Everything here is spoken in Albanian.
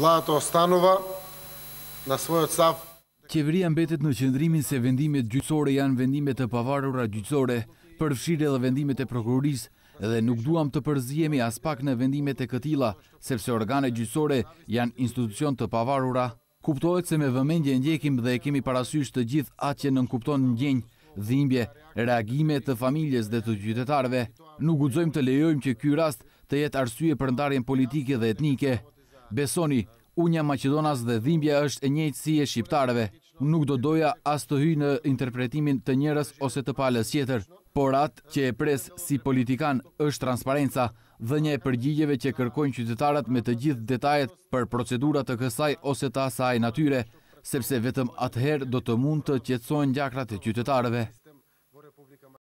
Lato Stanova, në svojët saf. Qeveria mbetet në qëndrimin se vendimet gjyqësore janë vendimet të pavarura gjyqësore, përfshire dhe vendimet e prokuroris, dhe nuk duham të përzijemi as pak në vendimet e këtila, sepse organe gjyqësore janë institucion të pavarura. Kuptohet se me vëmendje ndjekim dhe e kemi parasysh të gjithë atë që nënkupton në gjenjë, dhimbje, reagime të familjes dhe të gjytetarve. Nuk gudzojmë të lejojmë që kjy rast të jetë arsye për ndarjen politike dhe etnike. Besoni, unja Macedonas dhe dhimbja është e njëjtë si e shqiptareve. Nuk do doja as të hyjë në interpretimin të njërës ose të palës qeter, por atë që e presë si politikan është transparenca dhe e përgjigjeve që kërkojnë qytetarët me të gjithë detajet për procedurat të kësaj ose të asaj natyre, sepse vetëm atëherë do të mund të qetsojnë gjakrat e qytetarëve.